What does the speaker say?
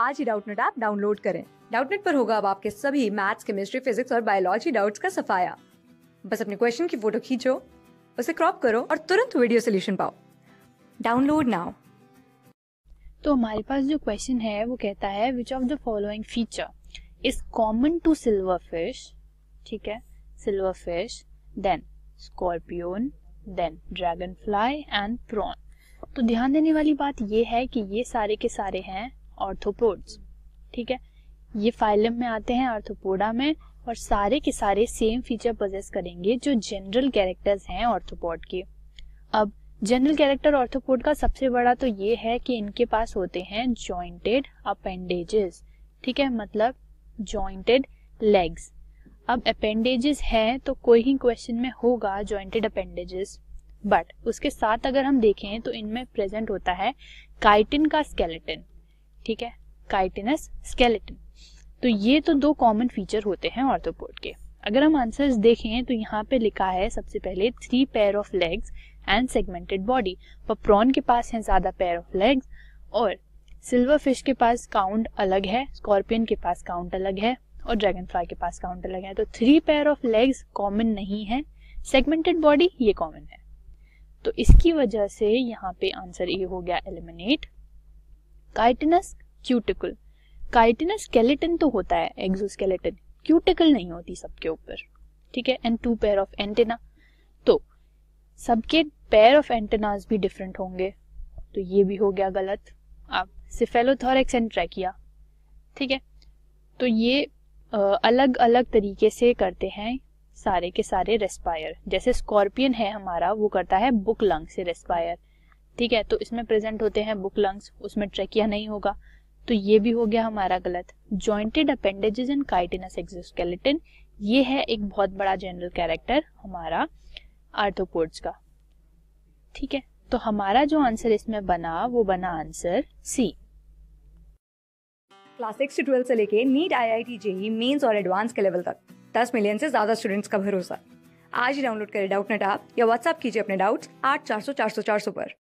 आज ही Doubtnut app download करें डाउटनेट पर होगा अब आपके सभी मैथ्स केमिस्ट्री फिजिक्स और बायोलॉजी डाउट्स का सफाया बस अपने क्वेश्चन की फोटो खींचो उसे क्रॉप करो और तुरंत वीडियो सोल्यूशन पाओ डाउनलोड नाउ तो हमारे पास जो क्वेश्चन है वो कहता है which of the following feature is common to silverfish ठीक है silverfish then scorpion then dragonfly and prawn तो ध्यान देने वाली बात ये है कि ये सारे के सारे हैं ऑर्थोपोड्स ठीक है ये फाइलम में आते हैं ऑर्थोपोडा में और सारे के सारे सेम फीचर प्रोजेस करेंगे जो जनरल कैरेक्टर्स हैं ऑर्थोपोड के अब जनरल कैरेक्टर ऑर्थोपोड का सबसे बड़ा तो ये है कि इनके पास होते हैं जॉइंटेड अपेंडेजेस ठीक है मतलब जॉइंटेड लेग्स अब अपेंडेजेस है तो कोई ही क्वेश्चन में होगा जॉइंटेड अपेंडेजेस बट उसके साथ अगर हम देखें तो इनमें प्रेजेंट होता है काइटिन का स्केलेटन ठीक है काइटिनस स्केलेटन तो ये तो दो कॉमन फीचर होते हैं ऑर्थोपोड के अगर हम आंसर्स देखें तो यहाँ पे लिखा है सबसे पहले three pair of legs and segmented body पप्रॉन प्रॉन के पास है ज्यादा पेयर ऑफ लेग्स और सिल्वर फिश के पास काउंट अलग है स्कॉर्पियन के पास काउंट अलग है और ड्रैगन फ्लाई के पास काउंट अलग है तो three pair of legs common नहीं है सेगमेंटेड बॉडी ये कॉमन है तो इसकी वजह से यहाँ पे आंसर ये हो गया eliminate chitinous cuticle chitinous skeleton तो होता है एग्जोस्केलेटन क्यूटिकल नहीं होती सबके ऊपर ठीक है and two pair of antenna तो सबके पेयर ऑफ एंटेनाज भी डिफरेंट होंगे तो ये भी हो गया गलत आप सिफेलोथोरेक्स एंड ट्रैकिया ठीक है तो ये अलग अलग तरीके से करते हैं सारे के सारे रेस्पायर जैसे स्कॉर्पियन है हमारा वो करता है बुक लंग से रेस्पायर ठीक है तो इसमें प्रेजेंट होते हैं बुक लंग्स उसमें ट्रेकिया नहीं होगा तो ये भी हो गया हमारा गलत jointed appendages and chitinous exoskeleton ये है एक बहुत बड़ा जनरल कैरेक्टर हमारा आर्थोपोड्स का ठीक है तो हमारा जो आंसर इसमें बना वो बना आंसर सी क्लास सिक्स से ट्वेल्थ से लेके NEET I I T JEE mains और एडवांस के लेवल तक दस मिलियन से ज्यादा स्टूडेंट्स का भरोसा आज ही डाउनलोड करें डाउट नेट आप या व्हाट्सअप कीजिए अपने डाउट्स आठ चार सौ चार सौ चार सौ पर